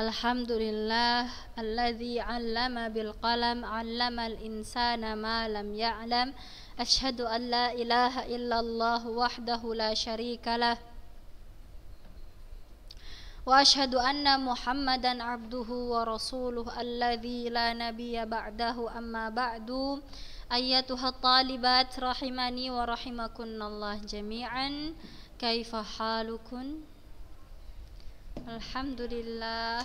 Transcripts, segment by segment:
الحمد لله الذي علم بالقلم علم الإنسان ما لم يعلم أشهد أن لا إله إلا الله وحده لا شريك له وأشهد أن محمدا عبده ورسوله الذي لا نبي بعده أما بعد أيتها الطالبات رحمني ورحمكن الله جميعا كيف حالكن؟ Alhamdulillah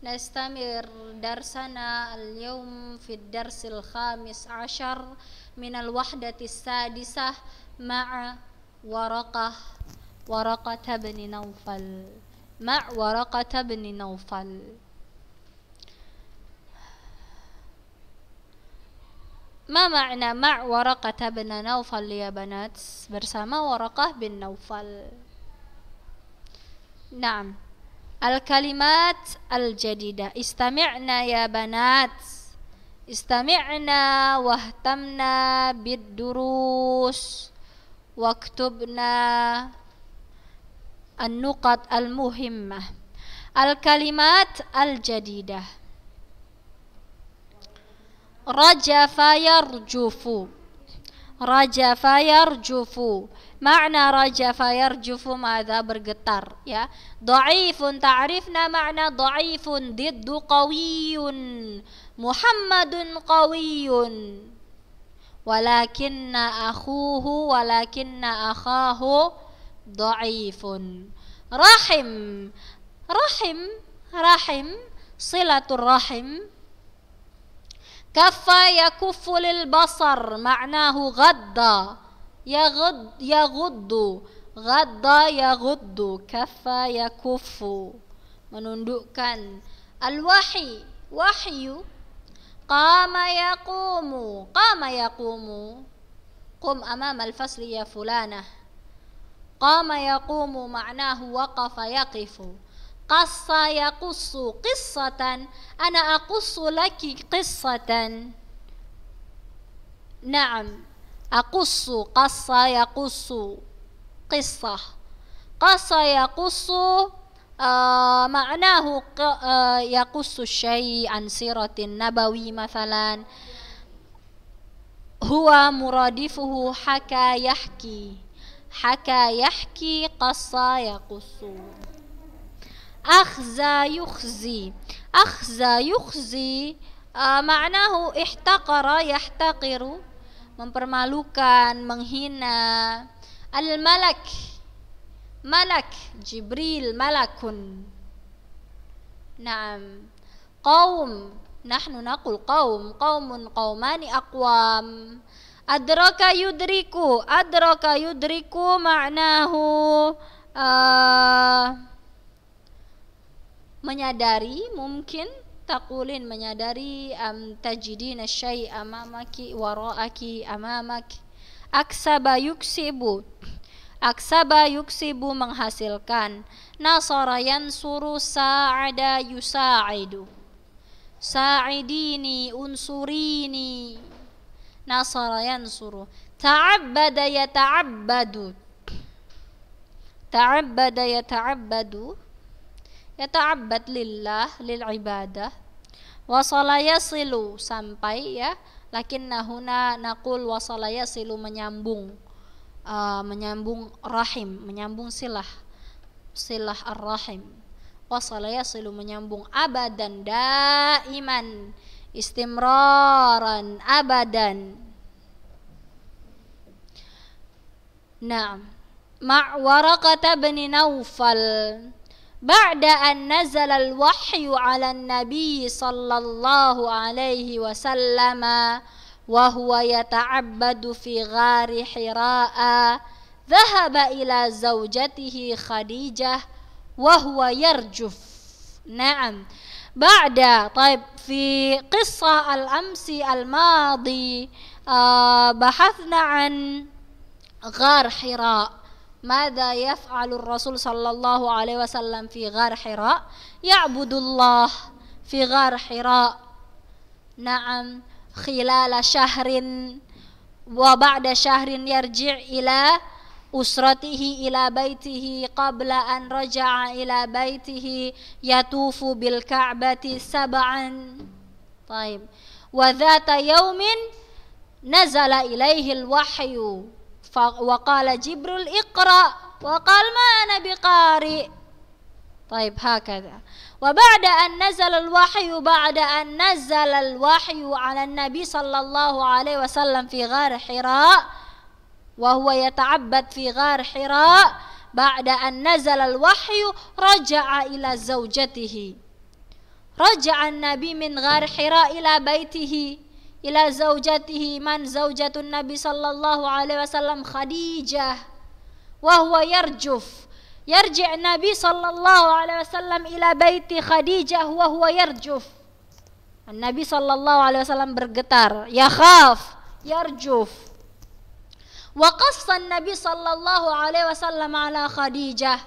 Nastamir darsana al yom fi ad-dars al 'ashar min al-wahdati as-sadisah ma'a waraqah waraqah ibn Nawfal ma'a waraqah ibn Nawfal Ma makna ma' waraqah ibn Nawfal ya banat bersama waraqah bin Nawfal Naam. Al-kalimat al-jadidah. Istami'na ya banat. Istami'na wahtamna bid-durus. Waktubna an-nuqat al-muhimmah. Al-kalimat al-jadidah. Rajafa yarjufu rajafa yarjufu makna rajafa yarjufu mada bergetar ya dhaifun ta'rifna makna dhaifun diddu qawiyun muhammadun qawiyun walakinna akhuhu walakinna akhahu dhaifun rahim rahim rahim rahim. كف يكف للبصر معناه غض يغض يغض غض يغض كف يكف menundukkan الوحي وحي قام يقوم قام يقوم قم أمام الفصل يا فلانة قام يقوم معناه وقف يقف Qassa yakussu qissatan Ana akusu laki qissatan Naam Akussu Qassa yakussu Qissah Qassa yakussu Uh, eh, ma'nahu uh, eh, yakussu syai an siratin nabawi mathalan huwa muradifuhu haka yahki haka yahki qassa yakussu أخزى يخزي أخزى يخزي آه، معناه احتقر يحتقر mempermalukan menghina al malak malak Jibril malakun نعم قوم نحن نقول قوم قوم قومان أقوام أدرك يدرك أدرك يدرك معناه آه menyadari mungkin takulin menyadari am tajidina syai amamaki wara'aki amamak aksaba yuksibu aksaba yuksibu menghasilkan nasara yansuru sa'ada yusa'idu sa'idini unsurini nasara yansuru ta'abbada yata'abbadu ta'abbada yata'abbadu yata'abbad lillah lil ibadah wasala yasilu sampai ya lakin nahuna nakul wasala yasilu menyambung uh, menyambung rahim menyambung silah silah ar-rahim wasala yasilu menyambung abadan daiman istimraran abadan Nah, ma' bani Naufal بعد أن نزل الوحي على النبي صلى الله عليه وسلم وهو يتعبد في غار حراء ذهب إلى زوجته خديجة وهو يرجف نعم بعد طيب في قصة الأمس الماضي آه بحثنا عن غار حراء ماذا يفعل الرسول صلى الله عليه وسلم في غار حراء يعبد الله في غار حراء نعم خلال شهر وبعد شهر يرجع إلى أسرته إلى بيته قبل أن رجع إلى بيته يطوف بالكعبة سبعا طيب وذات يوم نزل إليه الوحي وقال جبريل اقرأ وقال ما أنا بقارئ طيب هكذا وبعد أن نزل الوحي بعد أن نزل الوحي على النبي صلى الله عليه وسلم في غار حراء وهو يتعبد في غار حراء بعد أن نزل الوحي رجع إلى زوجته رجع النبي من غار حراء إلى بيته ila zaujatihi man zaujatun Nabi sallallahu alaihi wasallam Khadijah wa huwa yarjuf yarji' Nabi sallallahu alaihi wasallam ila baiti Khadijah wa huwa yarjuf Nabi sallallahu alaihi wasallam bergetar yakhaf yarjuf wa qassa Nabi sallallahu alaihi wasallam ala Khadijah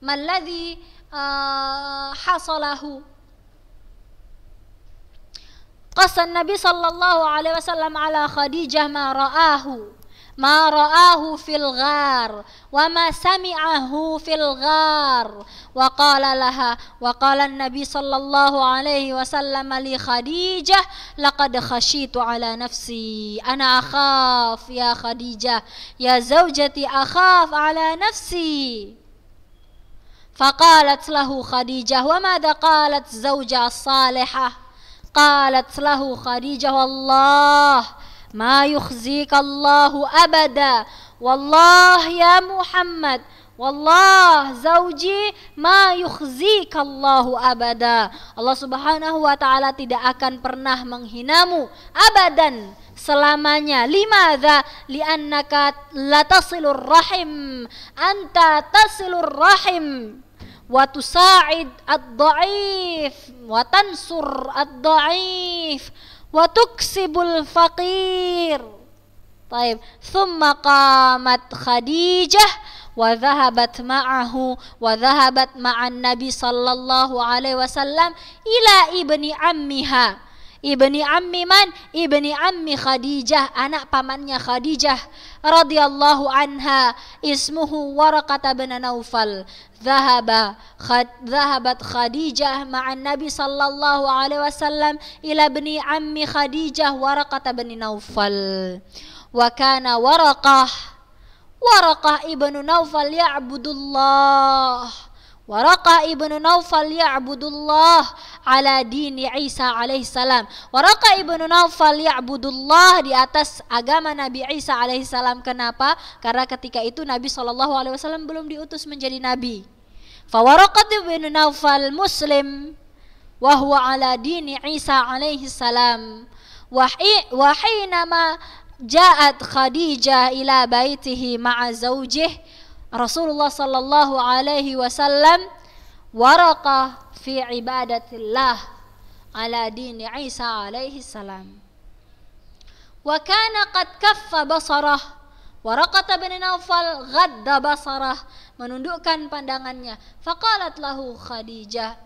man ladzi uh, ah, hasalahu قص النبي صلى الله عليه وسلم على خديجة ما رآه ما رآه في الغار وما سمعه في الغار وقال لها وقال النبي صلى الله عليه وسلم لخديجة لقد خشيت على نفسي أنا أخاف يا خديجة يا زوجتي أخاف على نفسي فقالت له خديجة وماذا قالت الزوجة الصالحة qalat lahu Khadijah wallah ma yukhzik Allah abada wallah ya Muhammad Wallah zauji ma yukhzik Allah abada. Allah Subhanahu wa taala tidak akan pernah menghinamu abadan selamanya. Limadza? Li'annaka latasilur rahim. Anta tasilur rahim wa tusa'id ad-dha'if wa tansur ad-dha'if wa tuksibul faqir طيب ثم قامت خديجة وذهبت معه وذهبت مع النبي صلى الله عليه وسلم إلى ابن عمها ibni ammi man ibni ammi Khadijah anak pamannya Khadijah radhiyallahu anha ismuhu Warqah bin Naufal Zahaba khad, Zahabat Khadijah ma'an Nabi sallallahu alaihi wasallam ila ibni ammi Khadijah Warqah bin Naufal wa kana Warqah Warqah ibnu Naufal ya'budullah Waraka ibnu Naufal ya'budullah ala dini Isa alaihissalam. Waraka ibnu Naufal ya'budullah di atas agama Nabi Isa alaihissalam. Kenapa? Karena ketika itu Nabi Shallallahu alaihi wasallam belum diutus menjadi nabi. Fawaraqat ibnu Naufal muslim wahuwa ala dini Isa alaihissalam. Wahinama ja'at Khadijah ila baitihi ma'a zawjih Rasulullah sallallahu alaihi wasallam waraqah fi ibadatillah ala dini Isa alaihi salam. Wa kana qad kaffa basarah Waraqata bin Naufal gadda basarah menundukkan pandangannya. Faqalat lahu Khadijah.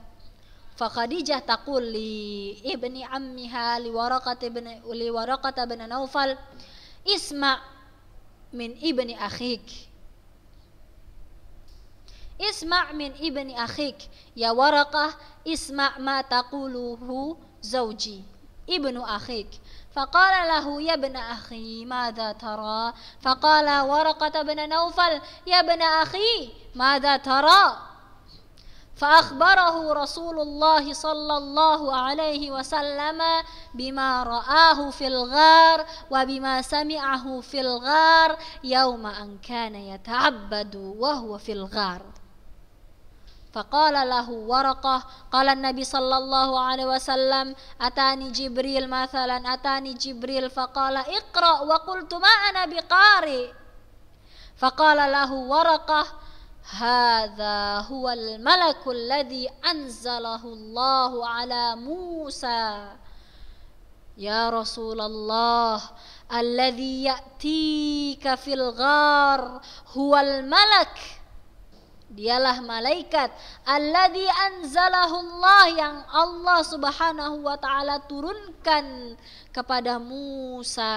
Fa Khadijah taqul li ibni ammiha li Waraqata bin li Waraqata bin Naufal isma' min ibni akhik اسمع من ابن أخيك يا ورقة اسمع ما تقوله زوجي ابن أخيك فقال له يا ابن أخي ماذا ترى فقال ورقة بن نوفل يا ابن أخي ماذا ترى فأخبره رسول الله صلى الله عليه وسلم بما رآه في الغار وبما سمعه في الغار يوم أن كان يتعبد وهو في الغار فقال له ورقة قال النبي صلى الله عليه وسلم أتاني جبريل مثلا أتاني جبريل فقال اقرأ وقلت ما أنا بقارئ فقال له ورقة هذا هو الملك الذي أنزله الله على موسى يا رسول الله الذي يأتيك في الغار هو الملك Dialah malaikat alladzi anzalahullah yang Allah Subhanahu wa taala turunkan kepada Musa.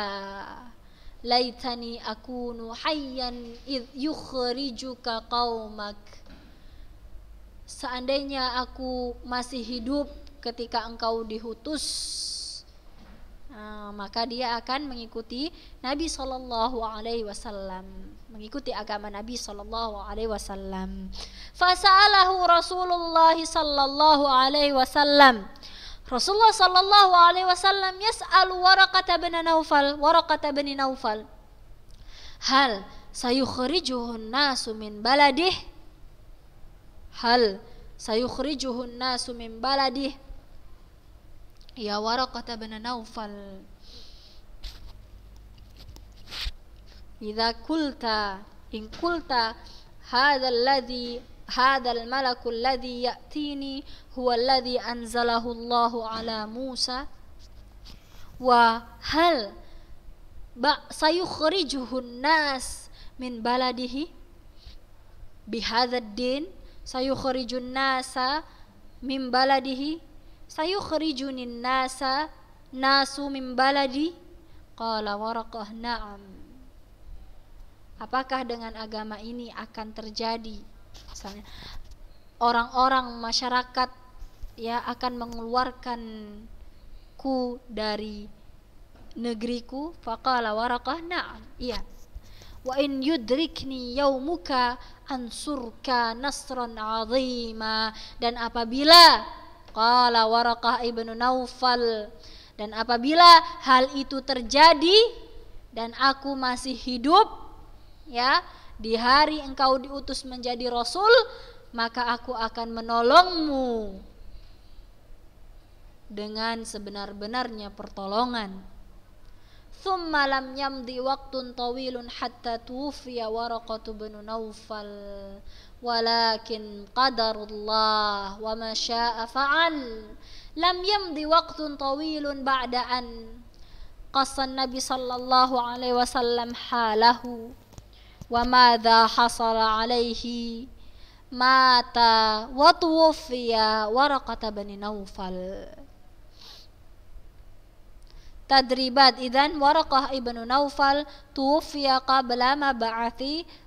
Laitani akunu hayyan id yukhrijuka qaumak. Seandainya aku masih hidup ketika engkau dihutus Ah, maka dia akan mengikuti Nabi Shallallahu Alaihi Wasallam mengikuti agama Nabi Shallallahu Alaihi Wasallam. Fasaalahu Rasulullah Shallallahu Alaihi Wasallam. Rasulullah Shallallahu Alaihi Wasallam yas'al warqat bin Naufal, warqat bin Naufal. Hal sayukhrijuhun nasu min baladih? Hal sayukhrijuhun nasu min baladih? يا ورقة بن نوفل إذا قلت إن قلت هذا الذي هذا الملك الذي يأتيني هو الذي أنزله الله على موسى وهل سيخرجه الناس من بلده بهذا الدين سيخرج الناس من بلده sayukhrijunin nasa nasu min baladi qala waraqah na'am apakah dengan agama ini akan terjadi misalnya orang-orang masyarakat ya akan mengeluarkanku dari negeriku faqala waraqah na'am iya wa in yudrikni yaumuka ansurka nasran azima dan apabila Qala Warqah ibnu Naufal dan apabila hal itu terjadi dan aku masih hidup ya di hari engkau diutus menjadi rasul maka aku akan menolongmu dengan sebenar-benarnya pertolongan thumma lam yamdi waqtun tawilun hatta tufiya waraqatu bin naufal walakin qadarullah wa ma syaa'a fa'al lam yamdi waqtun tawilun ba'da an qasan nabi sallallahu alaihi wasallam halahu wa madha hasala alaihi mata wa tuwfiya waraqata bani naufal تدريبات إذا ورقة ابن نوفل توفي قبل مبعث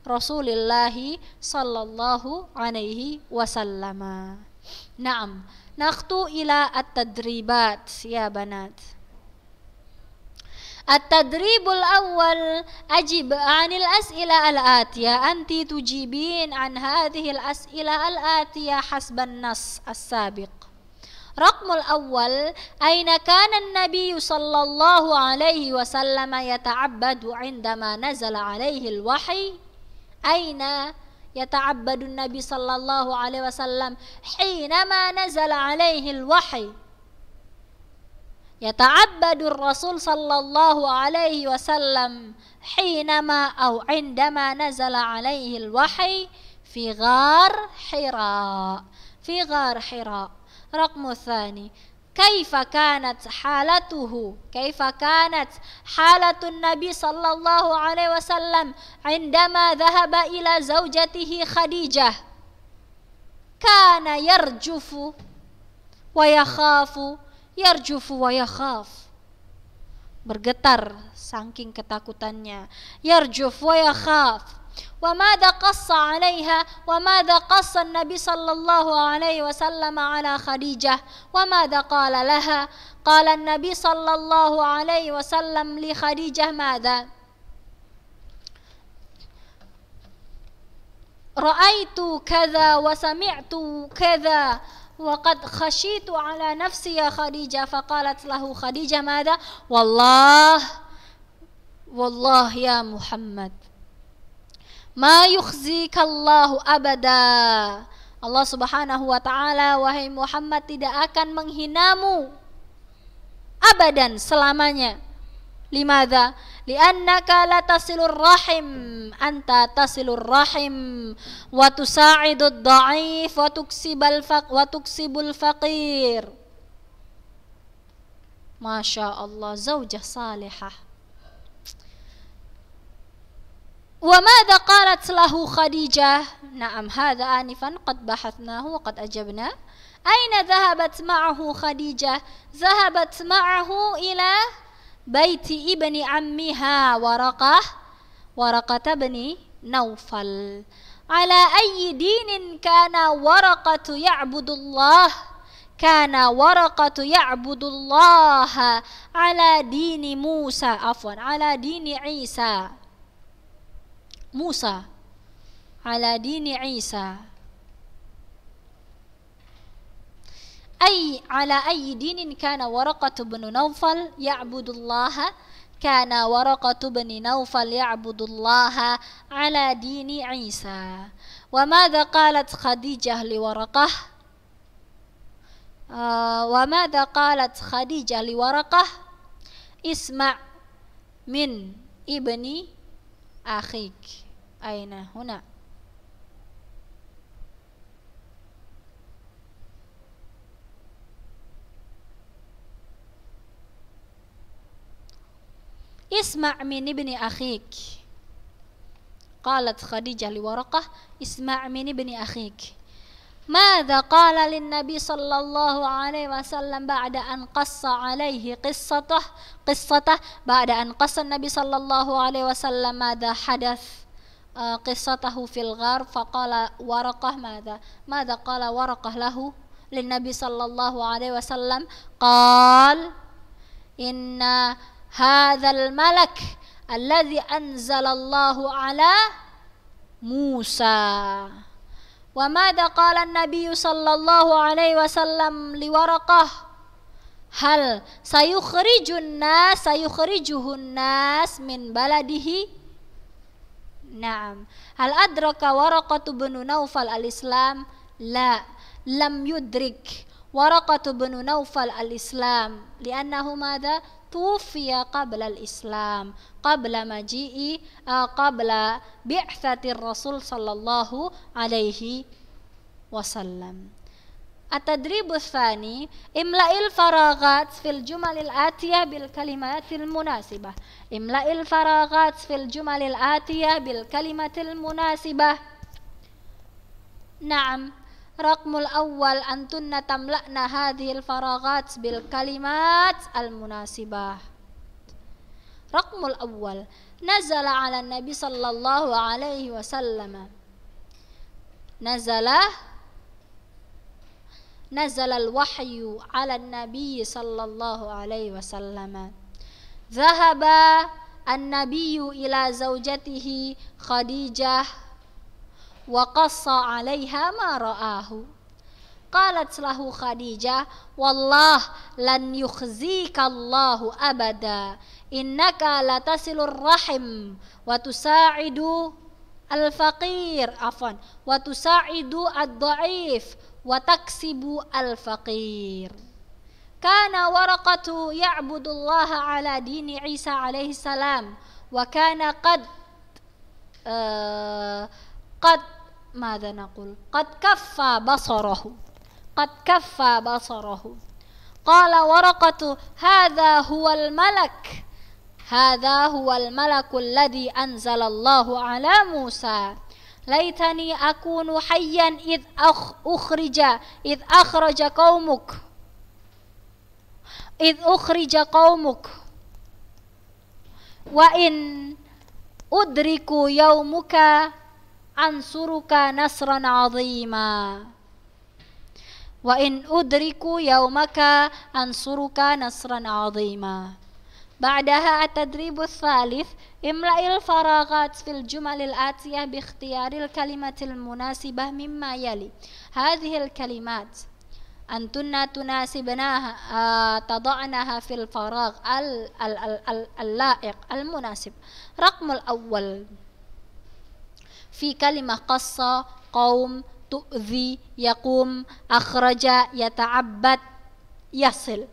رسول الله صلى الله عليه وسلم نعم نخطو إلى التدريبات يا بنات التدريب الأول أجب عن الأسئلة الآتية أنت تجيبين عن هذه الأسئلة الآتية حسب النص السابق رقم الأول أين كان النبي صلى الله عليه وسلم يتعبد عندما نزل عليه الوحي أين يتعبد النبي صلى الله عليه وسلم حينما نزل عليه الوحي يتعبد الرسول صلى الله عليه وسلم حينما أو عندما نزل عليه الوحي في غار حراء في غار حراء رقم الثاني كيف كانت حالته كيف كانت حالة النبي صلى الله عليه وسلم عندما ذهب إلى زوجته خديجة كان يرجف ويخاف يرجف bergetar saking ketakutannya yarjuf wa وماذا قص عليها وماذا قص النبي صلى الله عليه وسلم على خديجة وماذا قال لها قال النبي صلى الله عليه وسلم لخديجة ماذا رأيت كذا وسمعت كذا وقد خشيت على نفسي يا خديجة فقالت له خديجة ماذا والله والله يا محمد ma yukhzikallahu abada. Allah Subhanahu wa taala wahai Muhammad tidak akan menghinamu abadan selamanya. Limadha? Liannaka latasilur rahim anta tasilur rahim wa tusa'idud da'if wa tuksibal faq wa tuksibul faqir. Masya Allah, zaujah salihah وماذا قالت له خديجة نعم هذا آنفا قد بحثناه وقد أجبنا أين ذهبت معه خديجة ذهبت معه إلى بيت ابن عمها ورقة ورقة بن نوفل على أي دين كان ورقة يعبد الله كان ورقة يعبد الله على دين موسى عفوا على دين عيسى موسى على دين عيسى أي على أي دين كان ورقة بن نوفل يعبد الله كان ورقة بن نوفل يعبد الله على دين عيسى وماذا قالت خديجة لورقة آه وماذا قالت خديجة لورقة اسمع من ابني أخيك أين هنا اسمع من ابن أخيك قالت خديجة لورقة اسمع من ابن أخيك ماذا قال للنبي صلى الله عليه وسلم بعد أن قص عليه قصته قصته بعد أن قص النبي صلى الله عليه وسلم ماذا حدث آه، قصته في الغار فقال ورقة ماذا ماذا قال ورقة له للنبي صلى الله عليه وسلم قال إن هذا الملك الذي أنزل الله على موسى وماذا قال النبي صلى الله عليه وسلم لورقه هل سيخرج الناس سيخرجه الناس من بلده نعم هل أدرك ورقة بن نوفل الإسلام لا لم يدرك ورقة بن نوفل الإسلام لأنه ماذا توفي قبل الإسلام قبل مجيء آه، قبل بعثة الرسول صلى الله عليه وسلم التدريب الثاني املأ الفراغات في الجمل الآتية بالكلمات المناسبة املأ الفراغات في الجمل الآتية بالكلمة المناسبة نعم رقم الأول أنتن تملأن هذه الفراغات بالكلمات المناسبة رقم الأول نزل على النبي صلى الله عليه وسلم نزل نزل الوحي على النبي صلى الله عليه وسلم ذهب النبي إلى زوجته خديجة وقص عليها ما رآه قالت له خديجة والله لن يخزيك الله أبدا إنك لتصل الرحم وتساعد الفقير عفوا وتساعد الضعيف وتكسب الفقير كان ورقة يعبد الله على دين عيسى عليه السلام وكان قد آه، قد ماذا نقول قد كف بصره قد كف بصره قال ورقة هذا هو الملك هذا هو الملك الذي أنزل الله على موسى laitani akunu hayyan id akh ukhrija id akhraja qaumuk id ukhrija qaumuk wa in udriku yaumuka ansuruka nasran azima wa in udriku yaumaka ansuruka nasran azima بعدها التدريب الثالث املأ الفراغات في الجمل الآتية باختيار الكلمة المناسبة مما يلي هذه الكلمات أنتن تناسبناها آه تضعنها في الفراغ ال ال ال اللائق المناسب رقم الأول في كلمة قصة قوم تؤذي يقوم أخرج يتعبد يصل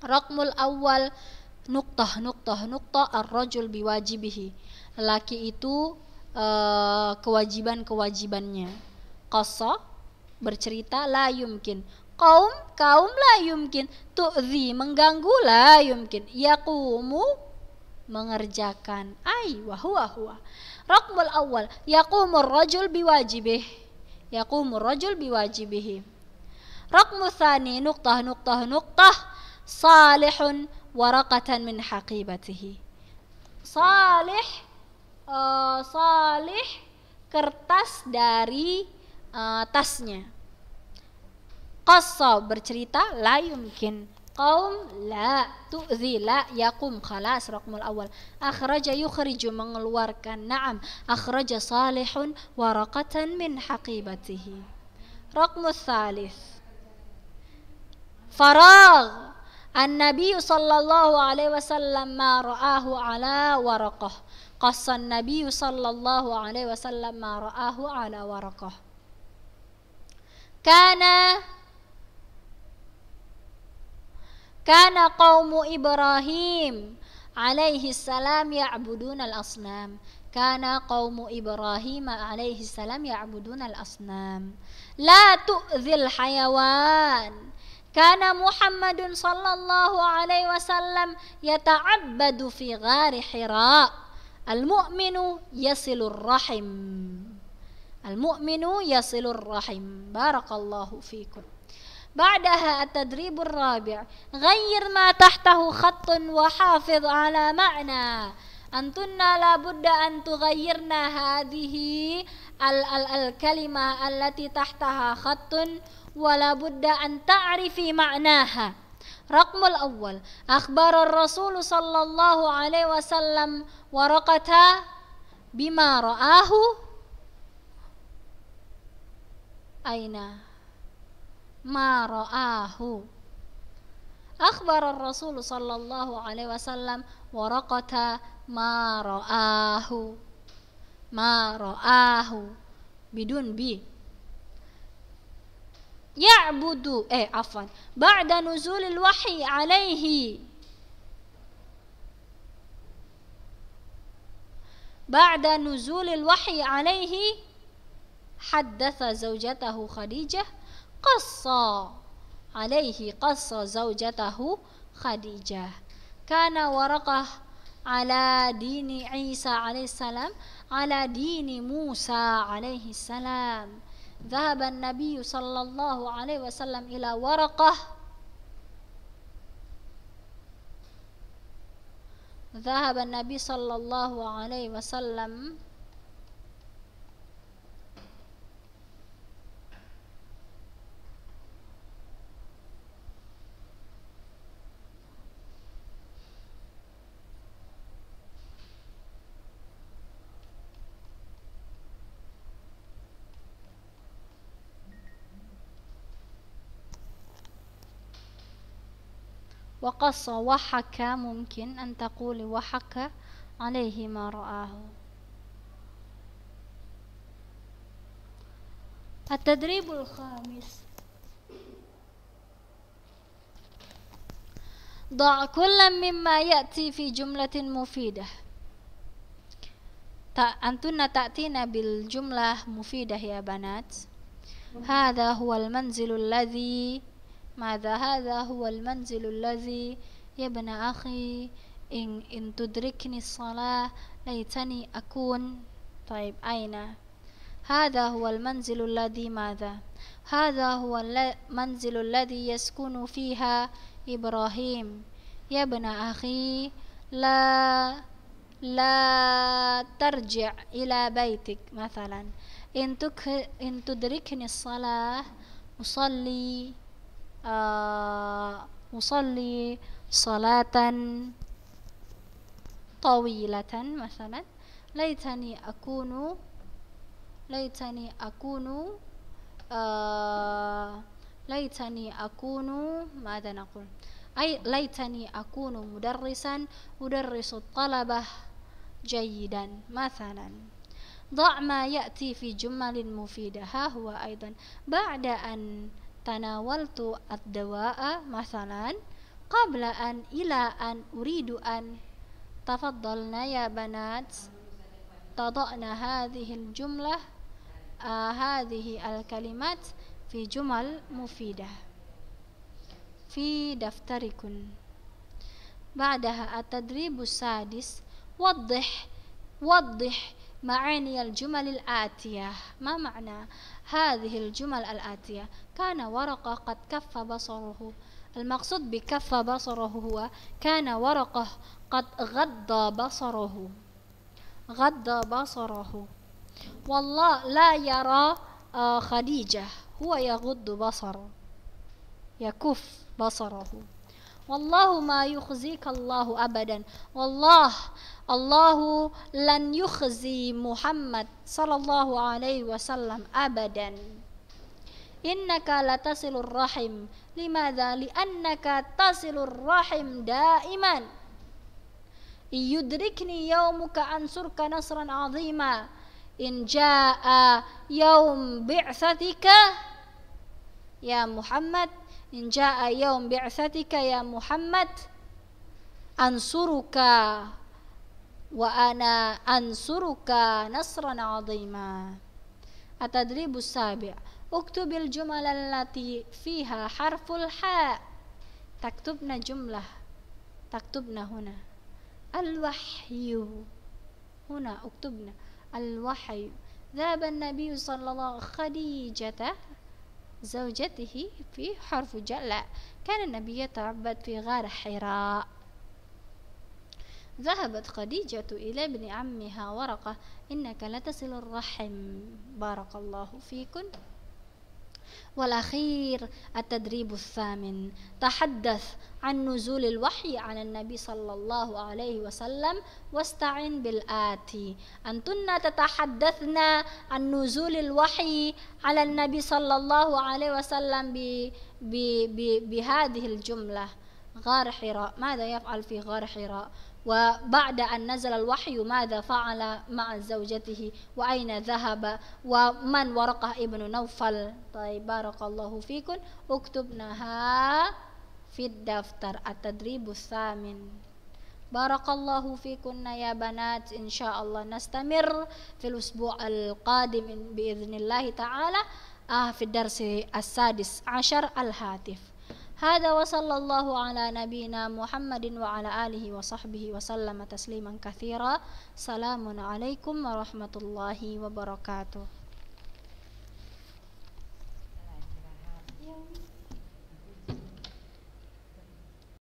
Rokmul awal nuktoh nuktoh nuktoh ar-rajul biwajibihi. Laki itu uh, kewajiban-kewajibannya. Qasa bercerita la yumkin. Kaum kaum la yumkin. Tu'zi mengganggu la yumkin. Yaqumu mengerjakan. Ai wahua huwa. Rokmul awal yaqumur rojul biwajibih. Yaqumur rajul biwajibihi. Rokmu sani nuktah nuktah nuktah salihun waraqatan min haqibatihi salih uh, salih kertas dari uh, tasnya qassa bercerita la yumkin qaum la tu'zi la yakum khalas rakmul awal akhraja yukhriju mengeluarkan na'am akhraja salihun waraqatan min haqibatihi rakmus salis faragh النبي صلى الله عليه وسلم ما رآه على ورقه قص النبي صلى الله عليه وسلم ما رآه على ورقه كان كان قوم إبراهيم عليه السلام يعبدون الأصنام كان قوم إبراهيم عليه السلام يعبدون الأصنام لا تؤذي الحيوان كان محمد صلى الله عليه وسلم يتعبد في غار حراء المؤمن يصل الرحم المؤمن يصل الرحم بارك الله فيكم بعدها التدريب الرابع غير ما تحته خط وحافظ على معنى أنتن لابد أن تغيرن هذه al kalima الكلمة التي تحتها خط la بد أن تعرفي معناها رقم الأول أخبر الرسول صلى الله عليه وسلم ورقة بما رآه أين ما رآه أخبر الرسول صلى الله عليه وسلم ورقة ما رآه ما رآه بدون بي يعبد ايه عفوا بعد نزول الوحي عليه بعد نزول الوحي عليه حدث زوجته خديجة قصى عليه قصى زوجته خديجة كان ورقه على دين عيسى عليه السلام على دين موسى عليه السلام ذهب النبي صلى الله عليه وسلم إلى ورقة ذهب النبي صلى الله عليه وسلم وقص وحكى ممكن أن تقول وحكى عليه ما رآه التدريب الخامس ضع كلا مما يأتي في جملة مفيدة أنتن تأتين بالجملة مفيدة يا بنات هذا هو المنزل الذي ماذا هذا هو المنزل الذي يا ابن أخي إن, إن تدركني الصلاة ليتني أكون طيب أين هذا هو المنزل الذي ماذا هذا هو المنزل الذي يسكن فيها إبراهيم يا ابن أخي لا لا ترجع إلى بيتك مثلا إن, إن تدركني الصلاة أصلي musalli salatan tawilatan masalan laytani akunu laitani akunu laitani akunu mada aqul ay laitani akunu mudarrisan udarrisu talabah jayidan masalan ضع ما يأتي في جمل مفيدة ها هو أيضا بعد تناولت الدواء مثلا قبل أن إلى أن أريد أن تفضلنا يا بنات تضعنا هذه الجملة آه هذه الكلمات في جمل مفيدة في دفتركن بعدها التدريب السادس وضح وضح معاني الجمل الآتية ما معنى هذه الجمل الآتية كان ورقة قد كف بصره المقصود بكف بصره هو كان ورقة قد غض بصره غض بصره والله لا يرى آه، خديجة هو يغض بصره يكف بصره والله ما يخزيك الله أبدا والله الله لن يخزي محمد صلى الله عليه وسلم أبدا إنك لتصل الرحم لماذا؟ لأنك تصل الرحم دائما يدركني يومك أنصرك نصرا عظيما إن جاء يوم بعثتك يا محمد إن جاء يوم بعثتك يا محمد أنصرك وأنا أنصرك نصرا عظيما التدريب السابع اكتب الجمل التي فيها حرف الحاء تكتبن جملة تكتبن هنا الوحي هنا اكتبنا الوحي ذهب النبي صلى الله عليه وسلم خديجة زوجته في حرف جلاء كان النبي يتعبد في غار حراء ذهبت خديجة إلى ابن عمها ورقة إنك لتصل الرحم بارك الله فيكن والأخير التدريب الثامن تحدث عن نزول الوحي على النبي صلى الله عليه وسلم واستعن بالآتي أنتن تتحدثن عن نزول الوحي على النبي صلى الله عليه وسلم ب ب ب بهذه الجملة غار حراء ماذا يفعل في غار حراء وبعد أن نزل الوحي ماذا فعل مع زوجته وأين ذهب ومن ورقة ابن نوفل طيب بارك الله فيكم اكتبناها في الدفتر التدريب الثامن بارك الله فيكن يا بنات إن شاء الله نستمر في الأسبوع القادم بإذن الله تعالى آه في الدرس السادس عشر الهاتف هذا وصلى الله على نبينا محمد وعلى آله وصحبه وسلم تسليما كثيرا سلام عليكم ورحمة الله وبركاته